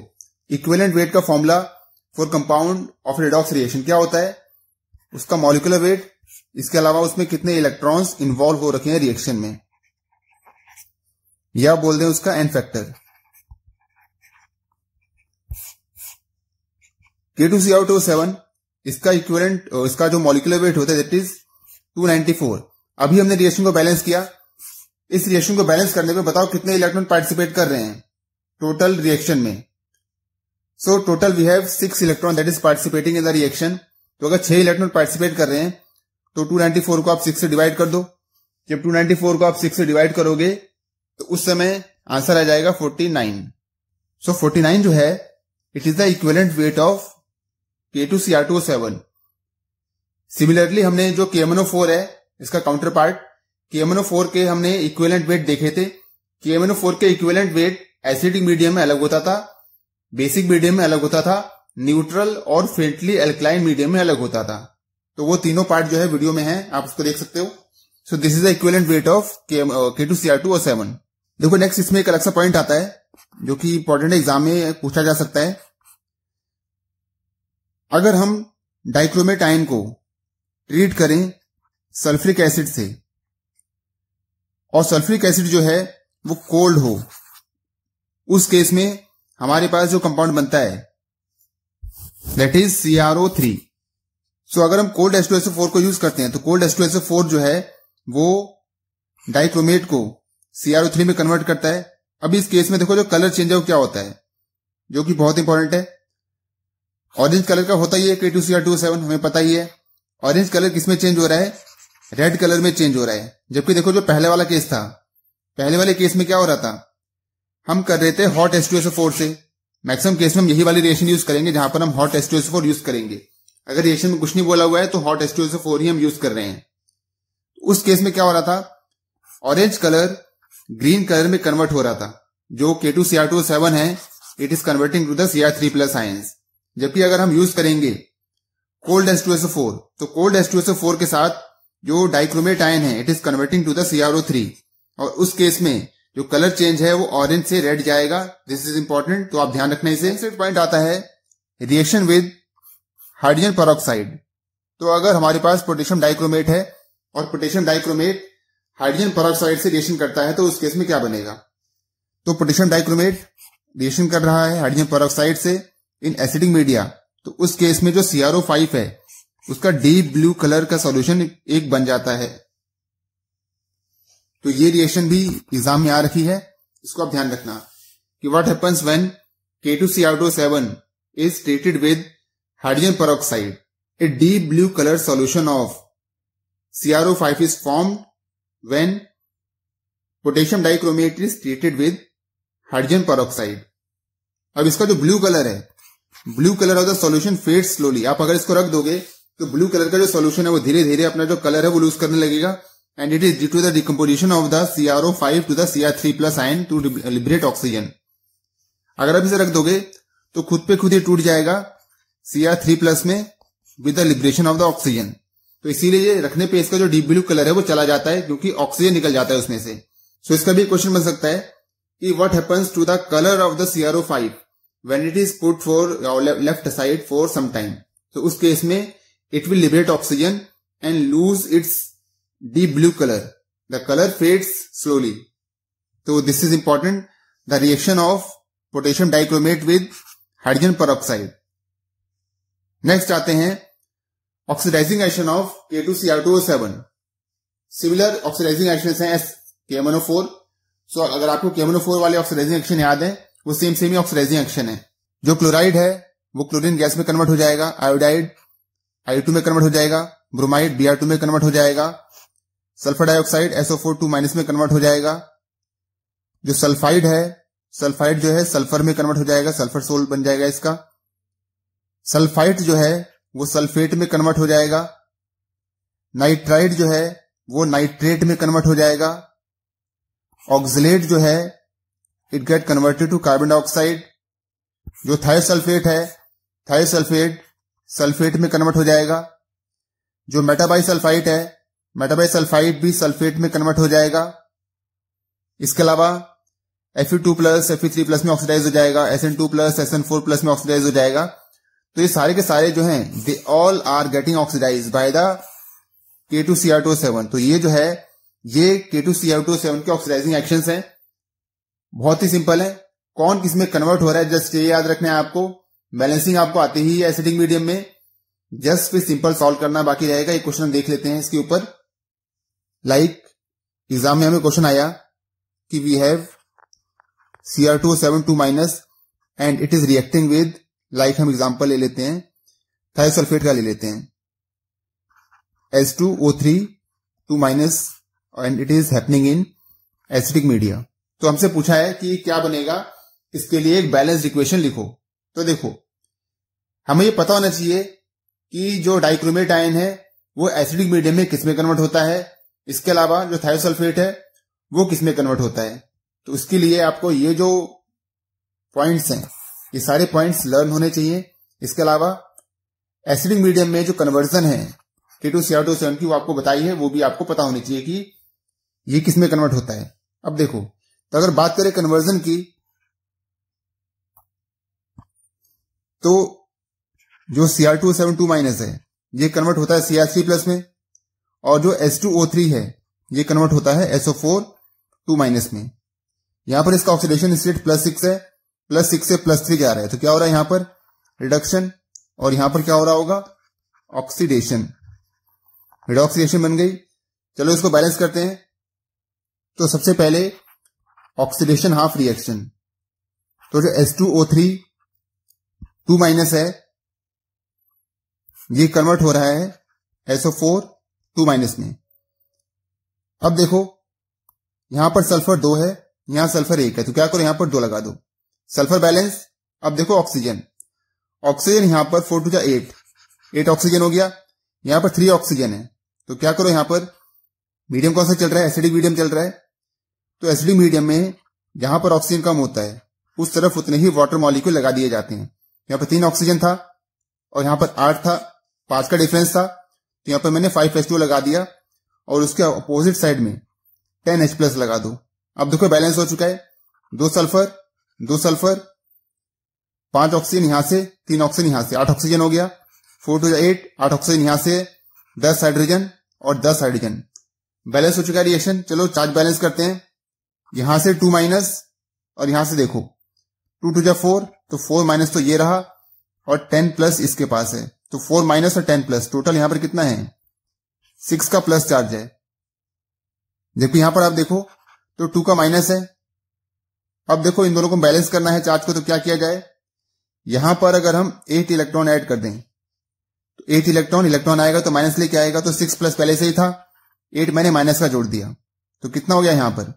S1: इक्वेलेंट वेट का formula for compound of redox reaction क्या होता है उसका मॉलिकुलर वेट इसके अलावा उसमें कितने इलेक्ट्रॉन्स इन्वॉल्व हो रखे हैं रिएक्शन में या बोल दें उसका N factor K two C R seven इसका इक्वेलेंट इसका जो मॉलिकुलर वेट होता है दैट इज 294 अभी हमने रिएक्शन को बैलेंस किया इस रिएक्शन को बैलेंस करने पे बताओ कितने इलेक्ट्रॉन पार्टिसिपेट कर रहे हैं टोटल रिएक्शन में so total we have six electron that is participating in the reaction तो अगर छह इलेक्ट्रॉन पार्टिसिपेट कर रहे हैं तो 294 को आप सिक्स से डिवाइड कर दो जब 294 को आप सिक्स से डिवाइड करोगे तो उस समय आंसर आ जाएगा 49 सो so, 49 जो है it is the equivalent weight of K2Cr2O7 similarly हमने जो KMNO4 है इसका काउंटर पार्ट KMNO4 के हमने इक्वेलेंट वेट देखे थे KMNO4 के इक्वेलेंट वेट एसिडिक मीडियम में अलग होता था बेसिक मीडियम में अलग होता था न्यूट्रल और फेंटली एल्कलाइन मीडियम में अलग होता था तो वो तीनों पार्ट जो है वीडियो में है आप उसको देख सकते हो so this is the equivalent weight of K two C R two और सेवन देखो नेक्स्ट इसमें एक अलग सा पॉइंट आता है जो कि इंपॉर्टेंट एग्जाम में पूछा जा सकता है अगर हम डाइक्रोमेट आयन को ट्रीट करें सल्फ्रिक एसिड से और सल्फ्रिक एसिड जो है वो कोल्ड हो उस केस में हमारे पास जो कंपाउंड बनता है that is C R O three so अगर हम कोल्ड एस्टो फोर को यूज करते हैं तो कोल्ड एस्टो फोर जो है वो डाइक्रोमेट को सीआरओ थ्री में कन्वर्ट करता है अब इस केस में देखो जो कलर चेंज है वो क्या होता है जो कि बहुत इंपॉर्टेंट है ऑरेंज कलर का होता ही है K two C R two seven हमें पता ही है ऑरेंज कलर किसमें चेंज हो रहा है रेड कलर में चेंज हो रहा है जबकि देखो जो पहले वाला केस था पहले वाले केस में क्या हो रहा था हम कर रहे थे हॉट एस फोर से मैक्सिमम केस में हम यही वाली रिएक्शन यूज करेंगे जहां पर हम हॉट एस फोर यूज करेंगे अगर रिएक्शन में कुछ नहीं बोला हुआ है तो हॉट एस एस फोर ही हम यूज कर रहे हैं उस केस में क्या हो रहा था ऑरेंज कलर ग्रीन कलर में कन्वर्ट हो रहा था जो K two C R two seven है it is converting to the C R three plus ions जबकि अगर हम यूज करेंगे cold S two S four तो cold S two S four के साथ जो डाइक्रोमेट आयन है it is converting to the C R O three और उस केस में जो कलर चेंज है वो ऑरेंज से रेड जाएगा दिस इज इंपॉर्टेंट तो आप ध्यान रखना इसे पॉइंट आता है रिएक्शन विद हाइड्रोजन परोक्साइड तो अगर हमारे पास पोटेशियम डाइक्रोमेट है और पोटेशियम डाइक्रोमेट हाइड्रोजन परोक्साइड से रिएक्शन करता है तो उस केस में क्या बनेगा तो पोटेशियम डाइक्रोमेट रिएक्शन कर रहा है हाइड्रोजन परोक्साइड से इन एसिडिक मीडिया तो उस केस में जो सीआरओ फाइव है उसका डीप ब्लू कलर का सॉल्यूशन एक बन जाता है तो ये रिएक्शन भी एग्जाम में आ रखी है इसको आप ध्यान रखना कि what happens when K two C R two seven is treated with hydrogen peroxide a deep blue colour solution of C R O five is form when potassium dichromate is treated with hydrogen peroxide अब इसका जो blue colour है blue colour of the solution fade slowly आप अगर इसको रख दोगे तो ब्लू कलर का जो सोल्यूशन है वो धीरे धीरे अपना जो कलर है वो लूज करने लगेगा and it is due to the decomposition of the C R O five to the R three plus ion to liberate oxygen अगर आप इसे रख दोगे तो खुद पे खुद ही टूट जाएगा सीआर थ्री प्लस में with the liberation of the oxygen तो इसीलिए रखने पे इसका जो डीप ब्लू कलर है वो चला जाता है क्योंकि ऑक्सीजन निकल जाता है उसमें से सो so इसका भी क्वेश्चन बन सकता है कि what happens to the colour of the C R O five when it is put for or left aside for some time तो उस केस में it will liberate oxygen and lose its deep blue color the color fades slowly तो this is important the reaction of potassium dichromate with hydrogen peroxide next आते हैं oxidizing action of K two C R two seven similar oxidizing action है as K M N O four so अगर आपको K M N O four वाले oxidizing action याद है वो same semi oxidising action है जो क्लोराइड है वो क्लोरीन गैस में कन्वर्ट हो जाएगा आयोडाइड आई में कन्वर्ट हो जाएगा ब्रोमाइड बी में कन्वर्ट हो जाएगा sulphur dioxide S O two minus में कन्वर्ट हो जाएगा जो सल्फाइड है सल्फाइड जो है सल्फर में कन्वर्ट हो जाएगा सल्फर सोल बन जाएगा इसका सल्फाइट जो है वो सल्फेट में कन्वर्ट हो जाएगा नाइट्राइड जो है वो नाइट्रेट में कन्वर्ट हो जाएगा ऑक्सलेट जो है it get converted to carbon dioxide जो सल्फेट है थायोसल्फेट सल्फेट में कन्वर्ट हो जाएगा जो मेटाबाई सल्फाइट है मेटाबाई सल्फाइट भी सल्फेट में कन्वर्ट हो जाएगा इसके अलावा F two plus F three plus में ऑक्सीडाइज हो जाएगा S N two plus S N four plus में ऑक्सीडाइज हो जाएगा तो ये सारे के सारे जो हैं they all are getting oxidize by the K two C R two seven तो ये जो है ये K two C R two seven के ऑक्सीडाइजिंग एक्शन है बहुत ही सिंपल है कौन किस में कन्वर्ट हो रहा है जस्ट ये याद रखना है आपको बैलेंसिंग आपको आती ही है एसिडिक मीडियम में जस्ट फिर सिंपल सॉल्व करना बाकी रहेगा ये क्वेश्चन देख लेते हैं इसके ऊपर लाइक एग्जाम में हमें क्वेश्चन आया कि we have C R two seven two minus and it is reacting with like हम एग्जाम्पल ले लेते हैं थायोसल्फेट का ले लेते हैं S two O three two minus and it is happening in acidic media तो हमसे पूछा है कि क्या बनेगा इसके लिए एक बैलेंस्ड इक्वेशन लिखो तो देखो हमें यह पता होना चाहिए कि जो डाइक्रोमेट आयन है वो एसिडिक मीडियम में किसमें कन्वर्ट होता है इसके अलावा जो थायोसल्फेट है वो किसमें कन्वर्ट होता है तो उसके लिए आपको ये जो पॉइंट्स हैं ये सारे पॉइंट्स लर्न होने चाहिए इसके अलावा एसिडिक मीडियम में जो कन्वर्जन है K two C R two seven की वो आपको बताई है वो भी आपको पता होनी चाहिए कि ये किसमें कन्वर्ट होता है अब देखो तो अगर बात करें कन्वर्जन की तो जो C R two seven two minus है ये कन्वर्ट होता है सी आर थ्री प्लस में और जो एस टू ओ थ्री है ये कन्वर्ट होता है एसओ फोर टू माइनस में यहां पर इसका ऑक्सीडेशन स्टेट प्लस सिक्स है प्लस सिक्स से प्लस थ्री जा रहा है तो क्या हो रहा है यहां पर रिडक्शन और यहां पर क्या हो रहा होगा ऑक्सीडेशन रिडॉक्सीडेशन बन गई चलो इसको बैलेंस करते हैं तो सबसे पहले ऑक्सीडेशन हाफ रिएक्शन तो जो S two O three two minus है ये कन्वर्ट हो रहा है एसओ फोर टू माइनस में अब देखो यहां पर सल्फर दो है यहां सल्फर एक है तो क्या करो यहां पर दो लगा दो सल्फर बैलेंस अब देखो ऑक्सीजन ऑक्सीजन यहां पर फोर टू या एट एट ऑक्सीजन हो गया यहां पर थ्री ऑक्सीजन है तो क्या करो यहां पर मीडियम कौन सा चल रहा है एसिडिक मीडियम चल रहा है तो एसडी मीडियम में जहां पर ऑक्सीजन कम होता है उस तरफ उतने ही वाटर मॉलिक्यूल लगा दिए जाते हैं यहां पर तीन ऑक्सीजन था और यहां पर आठ था पांच का डिफरेंस था तो यहां पर मैंने फाइव प्लस टू लगा दिया और उसके अपोजिट साइड में टेन एच प्लस लगा दो अब देखो बैलेंस हो चुका है दो सल्फर दो सल्फर पांच ऑक्सीजन यहां से तीन ऑक्सीजन यहां से आठ ऑक्सीजन हो गया फोर टू एट आठ ऑक्सीजन यहां से दस हाइड्रोजन और दस हाइड्रोजन बैलेंस हो चुका है रिएक्शन चलो चार्ज बैलेंस करते हैं यहां से टू माइनस और यहां से देखो टू टू जा फोर तो फोर माइनस तो ये रहा और टेन प्लस इसके पास है तो फोर माइनस और टेन प्लस टोटल यहां पर कितना है सिक्स का प्लस चार्ज है जबकि यहां पर आप देखो तो टू का माइनस है अब देखो इन दोनों को बैलेंस करना है चार्ज को तो क्या किया जाए यहां पर अगर हम एट इलेक्ट्रॉन ऐड कर दें तो एट इलेक्ट्रॉन इलेक्ट्रॉन आएगा तो माइनस लेके आएगा तो सिक्स प्लस पहले से ही था एट मैंने माइनस का जोड़ दिया तो कितना हो गया यहां पर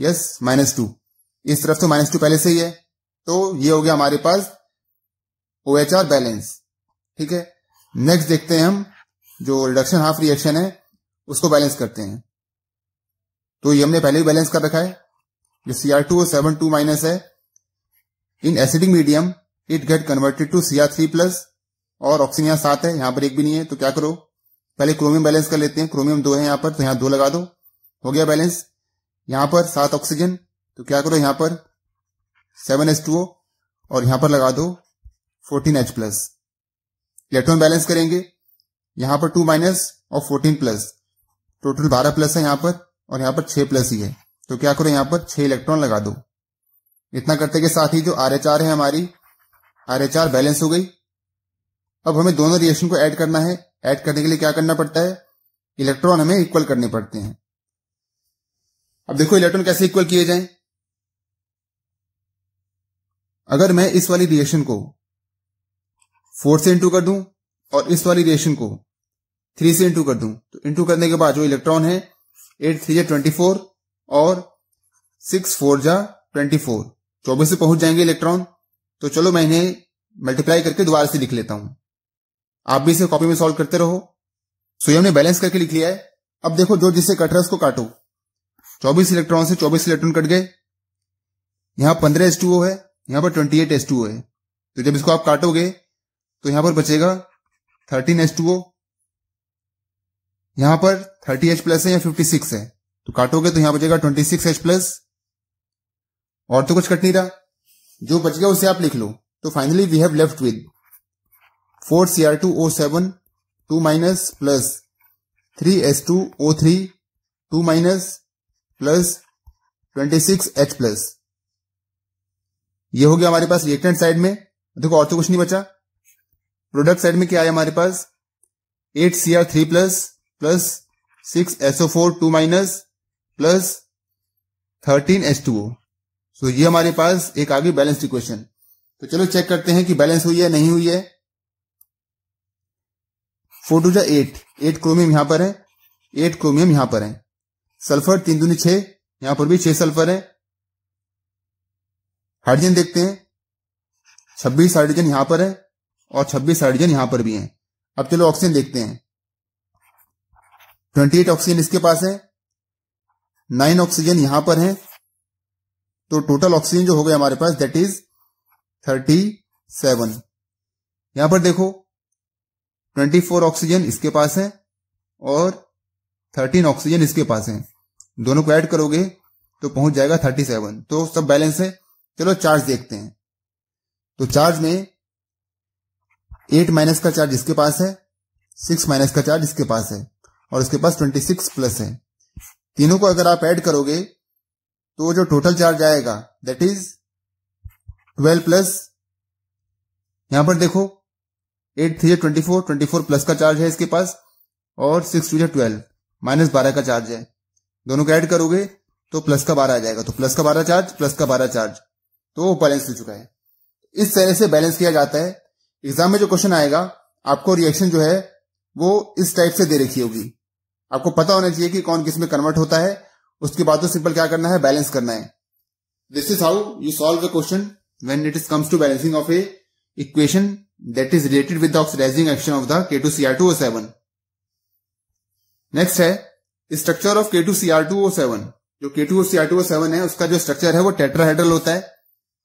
S1: यस माइनस टू इस तरफ तो माइनस टू पहले से ही है तो ये हो गया हमारे पास ओ एच आर बैलेंस ठीक है नेक्स्ट देखते हैं हम जो रिडक्शन हाफ रिएक्शन है उसको बैलेंस करते हैं तो ये हमने पहले भी बैलेंस कर रखा है जो C R two seven two minus है in acidic medium it get converted to C R three plus और ऑक्सीजन यहां सात है यहां पर एक भी नहीं है तो क्या करो पहले क्रोमियम बैलेंस कर लेते हैं क्रोमियम दो है यहां पर तो यहां दो लगा दो हो गया बैलेंस यहां पर सात ऑक्सीजन तो क्या करो यहां पर सेवन एच टू और यहां पर लगा दो fourteen H plus electron balance करेंगे यहां पर टू माइनस और फोर्टीन प्लस टोटल बारह प्लस है यहां पर और यहां पर छह प्लस ही है तो क्या करो यहां पर छह इलेक्ट्रॉन लगा दो इतना करते के साथ ही जो आर एच आर है हमारी आर एच आर बैलेंस हो गई अब हमें दोनों रिएक्शन को ऐड करना है ऐड करने के लिए क्या करना पड़ता है इलेक्ट्रॉन हमें इक्वल करने पड़ते हैं अब देखो इलेक्ट्रॉन कैसे इक्वल किए जाएं अगर मैं इस वाली रिएक्शन को फोर से इंटू कर दूं और इस वाली रिएक्शन को थ्री से इंटू कर दूं तो इंटू करने के बाद जो इलेक्ट्रॉन है एट थ्री जा ट्वेंटी फोर और सिक्स फोर जा ट्वेंटी फोर चौबीस से पहुंच जाएंगे इलेक्ट्रॉन तो चलो मैं इन्हें मल्टीप्लाई करके दोबारा से लिख लेता हूं आप भी इसे कॉपी में सॉल्व करते रहो सो ये हमने बैलेंस करके लिख लिया है अब देखो जो जिससे कट रहा है उसको काटो चौबीस इलेक्ट्रॉन से चौबीस इलेक्ट्रॉन कट गए यहां पंद्रह एस टू ओ है यहां पर twenty eight S two O है तो जब इसको आप काटोगे तो यहां पर बचेगा थर्टीन एस टू ओ यहां पर थर्टी एच प्लस है या फिफ्टी सिक्स है तो काटोगे तो यहां बचेगा ट्वेंटी सिक्स एच प्लस और तो कुछ कट नहीं रहा जो बच गया उसे आप लिख लो तो finally we have left with four C R two O seven two minus plus three S two O three two minus plus twenty six H plus ये हो गया हमारे पास रिएक्टेंट साइड में देखो और तो कुछ नहीं बचा प्रोडक्ट साइड में क्या है हमारे पास eight C R three plus plus six S O four two minus plus thirteen S two O so ये हमारे पास एक आगे बैलेंस इक्वेशन तो चलो चेक करते हैं कि बैलेंस हुई है नहीं हुई है फोर टू जो एट एट क्रोमियम यहां पर है एट क्रोमियम यहां पर है सल्फर तीन दूनी छह यहां पर भी छह सल्फर है हाइड्रोजन देखते हैं छब्बीस हाइड्रोजन यहां पर है और छब्बीस हाइड्रोजन यहां पर भी है अब चलो ऑक्सीजन देखते हैं ट्वेंटी एट ऑक्सीजन इसके पास है नाइन ऑक्सीजन यहां पर है तो टोटल ऑक्सीजन जो हो गया हमारे पास दैट इज थर्टी सेवन यहां पर देखो ट्वेंटी फोर ऑक्सीजन इसके पास है और थर्टीन ऑक्सीजन इसके पास है दोनों को ऐड करोगे तो पहुंच जाएगा थर्टी सेवन तो सब बैलेंस है चलो चार्ज देखते हैं तो चार्ज में एट माइनस का चार्ज इसके पास है सिक्स माइनस का चार्ज इसके पास है और इसके पास ट्वेंटी सिक्स प्लस है तीनों को अगर आप ऐड करोगे तो जो टोटल चार्ज आएगा दैट इज ट्वेल्व प्लस यहां पर देखो eight three twenty four twenty four plus का चार्ज है इसके पास और सिक्स टू ट्वेल्व माइनस बारह का चार्ज है दोनों को ऐड करोगे तो प्लस का बारह आ जाएगा तो प्लस का बारह चार्ज प्लस का बारह चार्ज तो वो बैलेंस हो चुका है इस तरह से बैलेंस किया जाता है एग्जाम में जो क्वेश्चन आएगा आपको रिएक्शन जो है वो इस टाइप से दे रखी होगी आपको पता होना चाहिए कि कौन किस में कन्वर्ट होता है उसके बाद तो सिंपल क्या करना है बैलेंस करना है this is how you solve the question it is comes to of a equation that is related with the oxidizing action of the K two C R two O seven next है structure of K two C R two O seven जो K two C R two O seven है उसका जो structure है वो tetrahedral होता है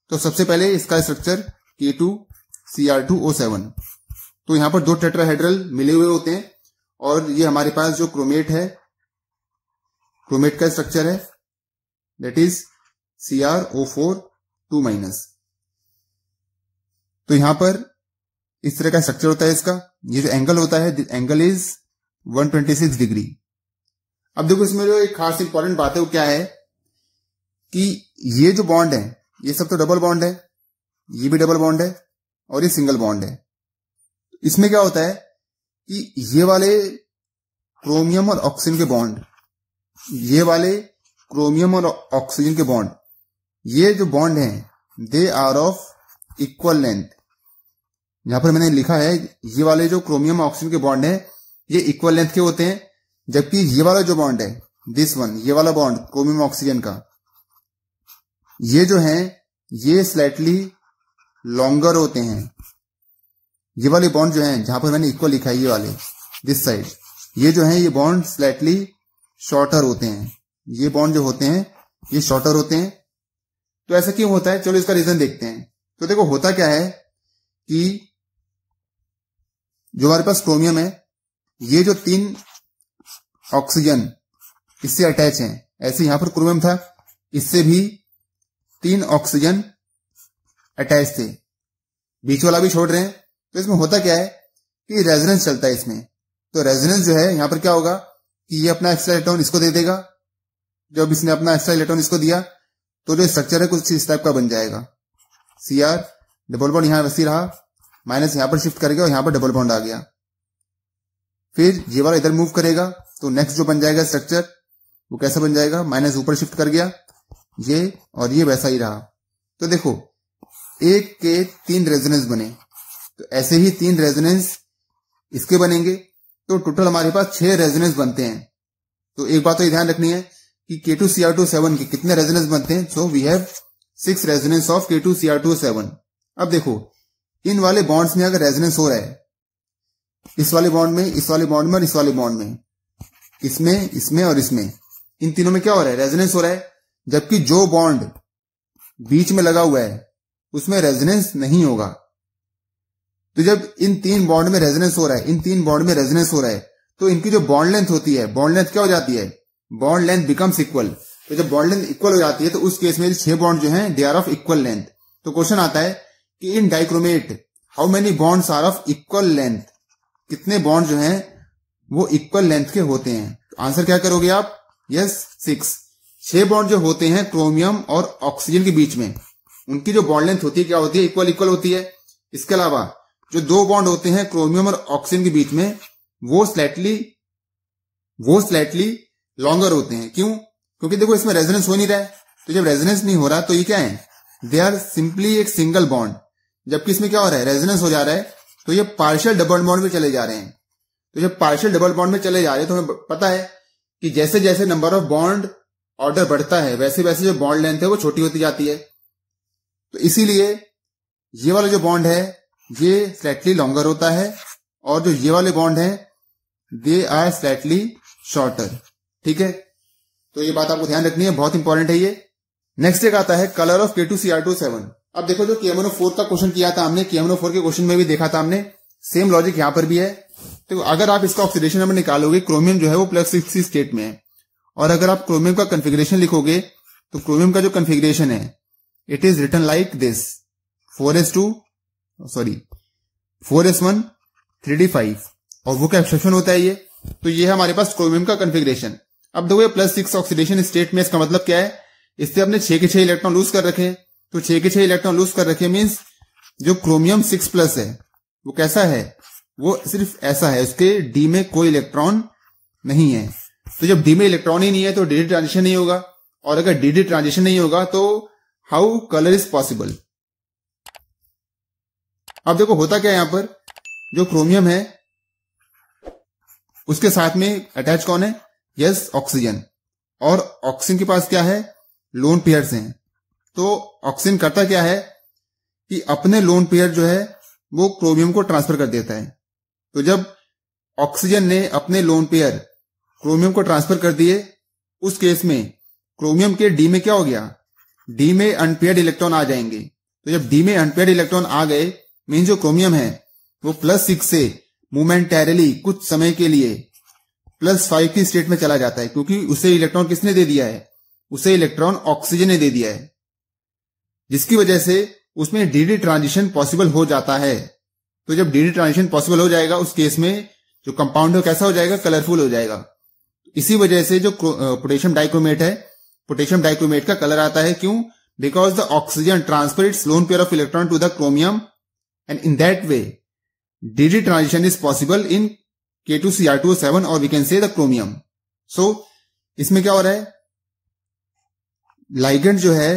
S1: तो सबसे पहले इसका structure K two C R two O seven तो यहां पर दो टेट्राहेड्रल मिले हुए होते हैं और ये हमारे पास जो क्रोमेट है क्रोमेट का स्ट्रक्चर है that is C R O four two minus तो यहां पर इस तरह का स्ट्रक्चर होता है इसका ये जो एंगल होता है एंगल इज 126 डिग्री अब देखो इसमें जो एक खास इंपॉर्टेंट बात है वो क्या है कि ये जो बॉन्ड है ये सब तो डबल बॉन्ड है ये भी डबल बॉन्ड है और ये सिंगल बॉन्ड है इसमें क्या होता है कि ये वाले क्रोमियम और ऑक्सीजन के बॉन्ड ये वाले क्रोमियम और ऑक्सीजन के बॉन्ड ये जो बॉन्ड हैं they are of equal length यहां पर मैंने लिखा है ये वाले जो क्रोमियम ऑक्सीजन के बॉन्ड है ये इक्वल लेंथ के होते हैं जबकि ये वाला जो बॉन्ड है दिस वन ये वाला बॉन्ड क्रोमियम ऑक्सीजन का ये जो है ये स्लाइटली लॉन्गर होते हैं ये वाले बॉन्ड जो है जहां पर मैंने इक्वल लिखा है ये वाले दिस साइड ये जो है ये बॉन्ड स्लाइटली शॉर्टर होते हैं ये बॉन्ड जो होते हैं ये शॉर्टर होते हैं तो ऐसा क्यों होता है चलो इसका रीजन देखते हैं तो देखो होता क्या है कि जो हमारे पास क्रोमियम है ये जो तीन ऑक्सीजन इससे अटैच हैं ऐसे यहां पर क्रोमियम था इससे भी तीन ऑक्सीजन अटैच थे बीच वाला भी छोड़ रहे हैं तो इसमें होता क्या है कि रेजिडेंस चलता है इसमें तो रेजिडेंस जो है यहां पर क्या होगा कि ये अपना एक्स्ट्रा इलेक्ट्रॉन इसको दे देगा जब इसने अपना एक्स्ट्रा इलेक्ट्रॉन इसको दिया तो जो स्ट्रक्चर है कुछ इस टाइप का बन जाएगा सी आर डबल बॉन्ड यहां वैसे रहा माइनस यहां पर शिफ्ट कर गया और यहां पर डबल बॉन्ड आ गया फिर ये वाला इधर मूव करेगा तो नेक्स्ट जो बन जाएगा स्ट्रक्चर वो कैसा बन जाएगा माइनस ऊपर शिफ्ट कर गया ये और ये वैसा ही रहा तो देखो एक के तीन रेजोनेंस बने तो ऐसे ही तीन रेजोनेंस इसके बनेंगे तो टोटल हमारे पास छह रेजोनेंस बनते हैं तो एक बात तो ध्यान रखनी है कि K two C R two seven के कितने रेजोनेंस बनते हैं so we have six resonance of K two C R two seven अब देखो इन वाले बॉन्ड्स में अगर रेजोनेंस हो रहा है इस वाले बॉन्ड में इस वाले बॉन्ड में और इस वाले बॉन्ड में इसमें इसमें और इसमें इन तीनों में क्या हो रहा है रेजिनेंस हो रहा है जबकि जो बॉन्ड बीच में लगा हुआ है उसमें रेजिनेंस नहीं होगा तो जब इन तीन बॉन्ड में रेजिनेंस हो रहा है इन तीन बॉन्ड में रेजिनेंस हो रहा है तो इनकी जो बॉन्ड लेंथ होती है बॉन्ड लेंथ क्या हो जाती है बॉन्ड लेंथ बिकम्स इक्वल तो जब बॉन्ड लेंथ इक्वल हो जाती है तो उस केस में छह बॉन्ड जो है they are of equal length तो क्वेश्चन आता है कि in dichromate how many bonds are of equal length कितने बॉन्ड जो हैं वो इक्वल लेंथ के होते हैं आंसर क्या करोगे आप यस सिक्स छह बॉन्ड जो होते हैं क्रोमियम और ऑक्सीजन के बीच में उनकी जो बॉन्ड लेंथ होती है क्या होती है इक्वल इक्वल होती है इसके अलावा जो दो बॉन्ड होते हैं क्रोमियम और ऑक्सीजन के बीच में वो स्लाइटली वो स्लाइटली लॉन्गर होते हैं क्यों क्योंकि देखो इसमें रेजिनेंस हो नहीं रहा है तो जब रेजिडेंस नहीं हो रहा तो ये क्या है दे आर सिंपली एक सिंगल बॉन्ड जबकि इसमें क्या हो रहा है रेजिडेंस हो जा रहा है तो ये पार्शियल डबल बॉन्ड में चले जा रहे हैं तो जब पार्शियल डबल बॉन्ड में चले जा रहे हैं तो हमें पता है कि जैसे जैसे नंबर ऑफ बॉन्ड ऑर्डर बढ़ता है वैसे वैसे जो बॉन्ड लेंथ है वो छोटी होती जाती है तो इसीलिए ये वाला जो बॉन्ड है ये स्लाइटली लॉन्गर होता है और जो ये वाले बॉन्ड है दे आर स्लाइटली शॉर्टर ठीक है तो ये बात आपको ध्यान रखनी है बहुत इंपॉर्टेंट है ये नेक्स्ट एक आता है colour of K two C R two seven अब देखो जो केमोनो फोर का क्वेश्चन किया था हमने केमोनो फोर के क्वेश्चन में भी देखा था हमने सेम लॉजिक यहां पर भी है तो अगर आप इसका ऑक्सीडेशन नंबर निकालोगे क्रोमियम जो है वो प्लस सिक्स स्टेट में है और अगर आप क्रोमियम का कन्फिग्रेशन लिखोगे तो क्रोमियम का जो कन्फिग्रेशन है it is written like this four S two sorry four S one three D five और वो क्या एक्सेप्शन होता है ये तो ये हमारे पास क्रोमियम का कन्फिग्रेशन अब देखो ये प्लस सिक्स ऑक्सीडेशन स्टेट में इसका मतलब क्या है इससे अपने छह के छह इलेक्ट्रॉन लूज कर रखे हैं तो छह के छह इलेक्ट्रॉन लूज कर रखे मीन्स जो क्रोमियम सिक्स प्लस है वो कैसा है वो सिर्फ ऐसा है उसके डी में कोई इलेक्ट्रॉन नहीं है तो जब डी में इलेक्ट्रॉन ही नहीं है तो डी ट्रांजिशन नहीं होगा और अगर डी ट्रांजिशन नहीं होगा तो हाउ कलर इज पॉसिबल अब देखो होता क्या है यहां पर जो क्रोमियम है उसके साथ में अटैच कौन है यस ऑक्सीजन और ऑक्सीजन के पास क्या है लोन पेयर्स हैं तो ऑक्सीजन करता क्या है कि अपने लोन पेयर जो है वो क्रोमियम को ट्रांसफर कर देता है तो जब ऑक्सीजन ने अपने लोन पेयर क्रोमियम को ट्रांसफर कर दिए उस केस में क्रोमियम के डी में क्या हो गया डी में अनपेयर इलेक्ट्रॉन आ जाएंगे तो जब डी में अनपेयर इलेक्ट्रॉन आ गए मीन जो क्रोमियम है वो प्लस सिक्स से मोमेंटेरली कुछ समय के लिए प्लस फाइव की स्टेट में चला जाता है क्योंकि उसे इलेक्ट्रॉन किसने दे दिया है उसे इलेक्ट्रॉन ऑक्सीजन ने दे दिया है जिसकी वजह से उसमें डीडी ट्रांजिशन पॉसिबल हो जाता है तो जब डीडी ट्रांजिशन पॉसिबल हो जाएगा उस केस में जो कंपाउंड है कैसा हो जाएगा कलरफुल हो जाएगा इसी वजह से जो पोटेशियम डाइक्रोमेट है पोटेशियम डाइक्रोमेट का कलर आता है क्यों because the oxygen transfer its lone pair of electron to the chromium and in that way D D transition is possible in K two C R two seven और we can say the chromium so इसमें क्या हो रहा है ligand जो है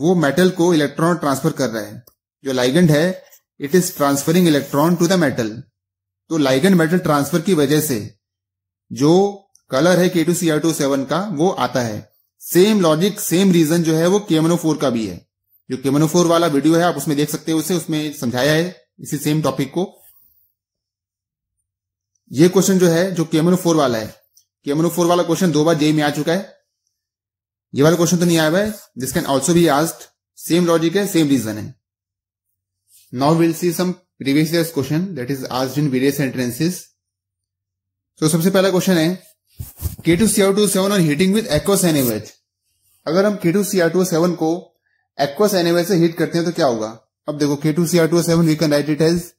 S1: वो metal को इलेक्ट्रॉन ट्रांसफर कर रहा है जो लाइगेंड है it is transferring electron to the metal तो लाइगेंड मेटल ट्रांसफर की वजह से जो कलर है K two C R two seven का वो आता है सेम लॉजिक सेम रीजन जो है वो केमनो फोर oh का भी है जो केमनो फोर oh वाला वीडियो है आप उसमें देख सकते हो उसे उसमें समझाया है इसी सेम टॉपिक को ये क्वेश्चन जो है जो केमनो फोर oh वाला है केमनो फोर वाला क्वेश्चन दो बार जे में आ चुका है ये वाला क्वेश्चन तो नहीं आया है this can also be as same logic है सेम रीजन है now will see some previous year's question that is asked in various entrances सबसे पहला क्वेश्चन है के टू सेवन और हीटिंग विद एक्वस एनएवएच अगर हम के टू टू सेवन को aqueous N A O H से हीट करते हैं तो क्या होगा अब देखो K two two seven we can write it as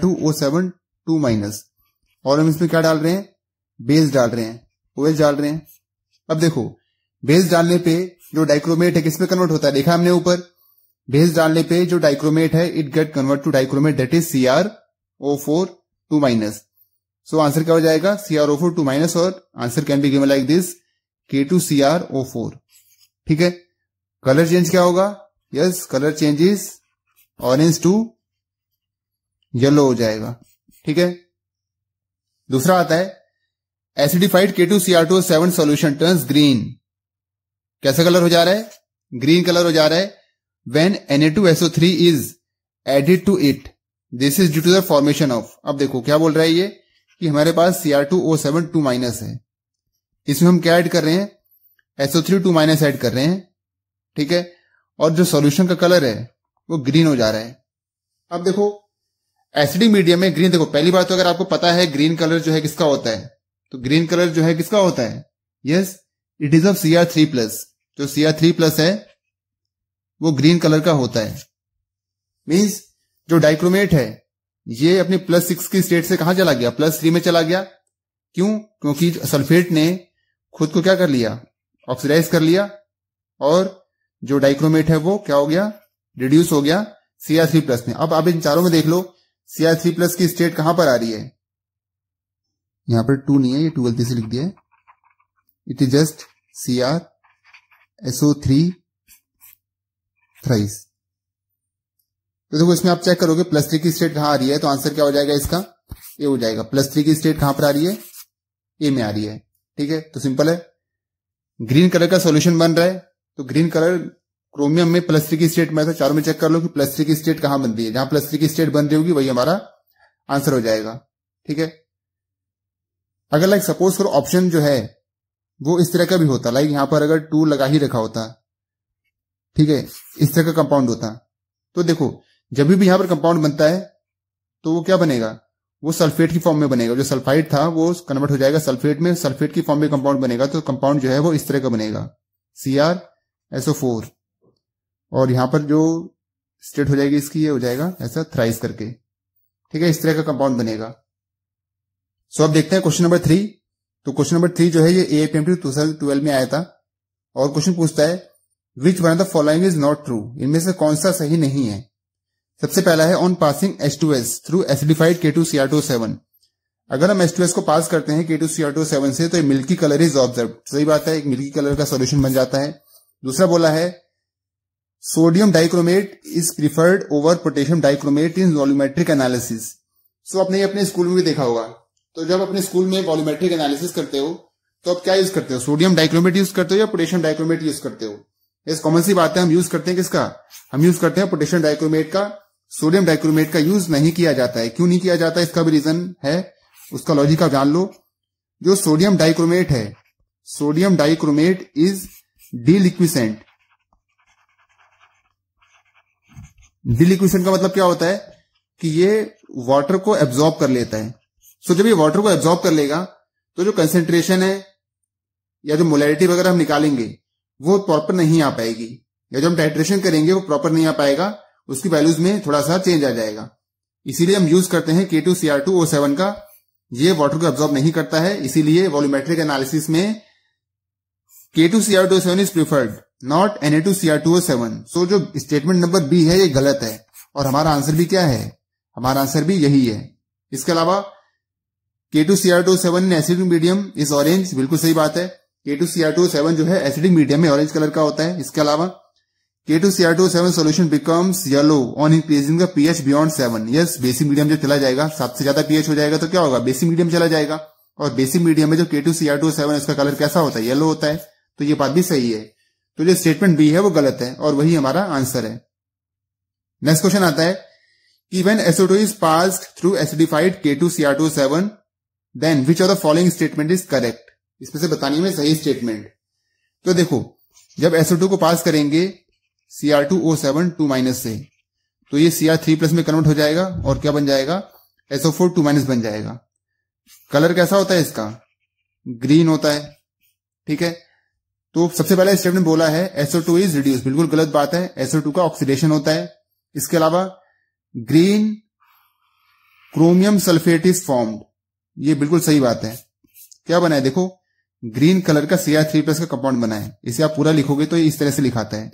S1: two O seven two minus और हम इसमें क्या डाल रहे हैं बेस डाल रहे हैं ओएच डाल रहे हैं अब देखो बेस डालने पे जो डाइक्रोमेट है किसमें कन्वर्ट होता है देखा हमने ऊपर बेस डालने पे जो डाइक्रोमेट है it get convert to dichromate that is C R O four two minus so answer क्या हो जाएगा C R O four two minus और answer can be given like this K two C R O four ठीक है colour change क्या होगा yes colour changes orange to yellow हो जाएगा ठीक है दूसरा आता है acidified K two C R seven solution turn green कैसा कलर हो जा रहा है ग्रीन कलर हो जा रहा है when N A two S O three is added to it this is due to the formation of अब देखो क्या बोल रहा है ये कि हमारे पास C R two O seven two minus है इसमें हम क्या ऐड कर रहे हैं S O three two minus add कर रहे हैं ठीक है और जो सोल्यूशन का कलर है वो ग्रीन हो जा रहा है अब देखो एसिडिक मीडियम में ग्रीन देखो पहली बार तो अगर आपको पता है ग्रीन कलर जो है किसका होता है तो ग्रीन कलर जो है किसका होता है yes it is of C R three plus जो सीआर थ्री प्लस है वो ग्रीन कलर का होता है मीन्स जो डाइक्रोमेट है ये अपनी प्लस सिक्स की स्टेट से कहा चला गया प्लस थ्री में चला गया क्यों क्योंकि सल्फेट ने खुद को क्या कर लिया ऑक्सीडाइज कर लिया और जो डाइक्रोमेट है वो क्या हो गया रिड्यूस हो गया सीआर थ्री प्लस में अब आप इन चारों में देख लो सीआर थ्री प्लस की स्टेट कहां पर आ रही है यहां पर टू नहीं है ये टू गलती से लिख दिया है it is just C R S O three thrice तो देखो इसमें आप चेक करोगे प्लस थ्री की स्टेट कहां आ रही है तो आंसर क्या हो जाएगा इसका ए हो जाएगा प्लस थ्री की स्टेट कहां पर आ रही है ए में आ रही है ठीक है तो सिंपल है ग्रीन कलर का सोल्यूशन बन रहा है तो ग्रीन कलर क्रोमियम में प्लस थ्री की स्टेट में तो चारों में चेक कर लो कि प्लस थ्री की स्टेट कहां बनती है जहां प्लस थ्री की स्टेट बन रही होगी वही हमारा आंसर हो जाएगा ठीक है अगर लाइक सपोज करो ऑप्शन जो है वो इस तरह का भी होता लाइक यहां पर अगर टू लगा ही रखा होता ठीक है इस तरह का कंपाउंड होता तो देखो जब भी यहां पर कंपाउंड बनता है तो वो क्या बनेगा वो सल्फेट की फॉर्म में बनेगा जो सल्फाइड था वो कन्वर्ट हो जाएगा सल्फेट में सल्फेट की फॉर्म में कंपाउंड बनेगा तो कंपाउंड जो है वो इस तरह का बनेगा सी आर एसओ फोर और यहां पर जो स्टेट हो जाएगी इसकी ये हो जाएगा ऐसा थ्राइस करके ठीक है इस तरह का कंपाउंड बनेगा सो अब देखते हैं क्वेश्चन नंबर थ्री तो क्वेश्चन नंबर थ्री जो है ये ए टू थाउजेंड ट्वेल्व में आया था और क्वेश्चन पूछता है which one of the following is not true इनमें से कौन सा सही नहीं है सबसे पहला है on passing H two S through acidified K two C R two seven अगर हम एस टू एस को पास करते हैं K two C R two seven से तो मिल्की कलर इज ऑब्जर्व सही बात है एक मिल्की कलर का सोल्यूशन बन जाता है दूसरा बोला है sodium dichromate is preferred over potassium dichromate in volumetric analysis so आपने अपने स्कूल में भी देखा होगा तो जब अपने स्कूल में वॉल्यूमेट्रिक एनालिसिस करते हो तो आप क्या यूज करते हो सोडियम डाइक्रोमेट यूज करते हो या पोटेशियम डाइक्रोमेट यूज करते हो इस कॉमन सी बात है हम यूज करते हैं किसका हम यूज करते हैं पोटेशियम डाइक्रोमेट का सोडियम डाइक्रोमेट का यूज नहीं किया जाता है क्यों नहीं किया जाता है? इसका भी रीजन है उसका लॉजिक आप जान लो जो सोडियम डाइक्रोमेट है sodium dichromate is deliquescent deliquescent का मतलब क्या होता है कि ये वाटर को एब्जॉर्ब कर लेता है सो जब ये वाटर को एब्जॉर्ब कर लेगा तो जो कंसेंट्रेशन है या जो मोलैरिटी वगैरह हम निकालेंगे वो प्रॉपर नहीं आ पाएगी या जो हम टाइट्रेशन करेंगे वो प्रॉपर नहीं आ पाएगा उसकी वैल्यूज में थोड़ा सा चेंज आ जाएगा इसीलिए हम यूज करते हैं K two C R two O seven का ये वाटर को एब्जॉर्ब नहीं करता है इसीलिए वॉल्यूमेट्रिक एनालिसिस में K two C R two seven is preferred not N A two C R two O seven so जो स्टेटमेंट नंबर बी है ये गलत है और हमारा आंसर भी क्या है हमारा आंसर भी यही है इसके अलावा K two C R two seven acidic medium is orange बिल्कुल सही बात है K two C R two seven जो है एसिडिक मीडियम में ऑरेंज कलर का होता है इसके अलावा K two C R two seven solution becomes yellow on increasing the P H beyond seven yes basic medium जो चला जाएगा सात से ज्यादा पीएच हो जाएगा तो क्या होगा बेसिक मीडियम चला जाएगा और बेसिक मीडियम में जो K two C R two seven उसका कलर कैसा होता है येलो होता है तो ये बात भी सही है तो जो स्टेटमेंट बी है वो गलत है और वही हमारा आंसर है नेक्स्ट क्वेश्चन आता है कि when S O two is pass through acidified K two C R two seven then which of the following statement is correct इसमें से बतानी में सही स्टेटमेंट तो देखो जब SO2 को पास करेंगे Cr2O7 2 माइनस से तो ये Cr3 प्लस में कन्वर्ट हो जाएगा और क्या बन जाएगा SO4 2 माइनस बन जाएगा कलर कैसा होता है इसका ग्रीन होता है ठीक है तो सबसे पहले स्टेटमेंट बोला है SO2 इज रिड्यूस बिल्कुल गलत बात है SO2 का ऑक्सीडेशन होता है इसके अलावा green chromium sulphate is formed ये बिल्कुल सही बात है क्या बना है देखो ग्रीन कलर का सीआर थ्री प्लस का कंपाउंड बना है इसे आप पूरा लिखोगे तो इस तरह से लिखाता है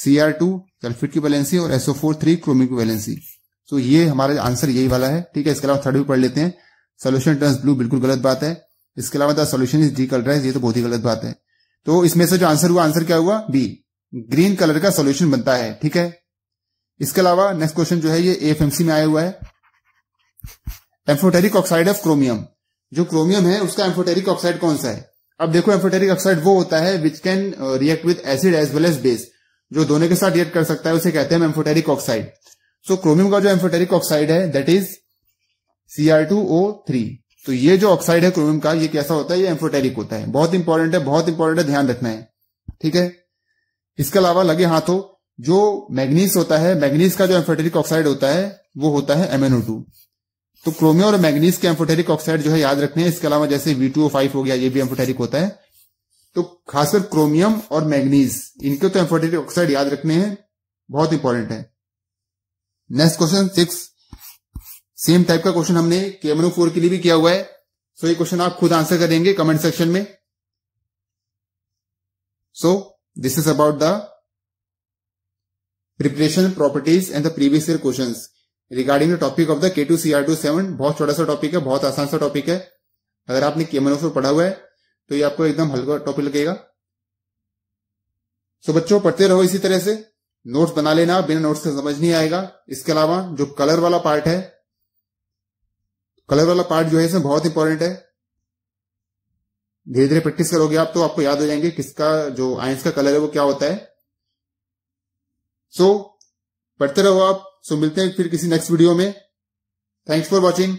S1: सीआर टू सल्फिट की वैलेंसी और एसओ फोर थ्री क्रोमिक की वैलेंसी तो ये हमारा आंसर यही वाला है ठीक है इसके अलावा थर्ड भी पढ़ लेते हैं सोल्यूशन टर्स ब्लू बिल्कुल गलत बात है इसके अलावा the solution is decolourise ये तो बहुत ही गलत बात है तो इसमें से जो आंसर हुआ आंसर क्या हुआ बी ग्रीन कलर का सोल्यूशन बनता है ठीक है इसके अलावा नेक्स्ट क्वेश्चन जो है ये एफ में आया हुआ है एम्फोटेरिक ऑक्साइड ऑफ क्रोमियम जो क्रोमियम है उसका एम्फोटेरिक ऑक्साइड कौन सा है अब देखो एम्फोटेरिक ऑक्साइड वो होता है which can react with acid as well as base जो दोनों के साथ रिएक्ट कर सकता है उसे कहते हैं एम्फोटेरिक ऑक्साइड सो क्रोमियम का जो एम्फोटेरिक ऑक्साइड है दैट इज थ्री तो ये जो ऑक्साइड है क्रोमियम का ये कैसा होता है ये एम्फोटेरिक होता है बहुत इंपॉर्टेंट है बहुत इंपॉर्टेंट है ध्यान रखना है ठीक है इसके अलावा लगे हाथों जो मैग्नीस होता है मैग्नीस का जो एम्फोटेरिक ऑक्साइड होता है वो होता है एमएनओ तो क्रोमियम और मैग्नीज के एम्फोटेरिक ऑक्साइड जो है याद रखने हैं इसके अलावा जैसे वी हो गया ये भी एम्फोटेरिक होता है तो खासकर क्रोमियम और मैग्नीज इनके तो एम्फोटेरिक ऑक्साइड याद रखने हैं बहुत इंपॉर्टेंट है next question six same type का क्वेश्चन हमने केमनो फोर के लिए भी किया हुआ है सो ये क्वेश्चन आप खुद आंसर करेंगे कमेंट सेक्शन में so this is about the preparation properties and the previous year question regarding the topic of the K two C R two seven बहुत छोटा सा टॉपिक है बहुत आसान सा टॉपिक है अगर आपने केमनोफोर पढ़ा हुआ है तो ये आपको एकदम हल्का टॉपिक लगेगा सो बच्चों पढ़ते रहो इसी तरह से नोट्स बना लेना बिना नोट्स से समझ नहीं आएगा इसके अलावा जो कलर वाला पार्ट है कलर वाला पार्ट जो है इसमें बहुत इंपॉर्टेंट है धीरे धीरे प्रैक्टिस करोगे आप तो आपको याद हो जाएंगे किसका जो आइंस का कलर है वो क्या होता है सो so, पढ़ते रहो आप सो मिलते हैं फिर किसी नेक्स्ट वीडियो में थैंक्स फॉर वॉचिंग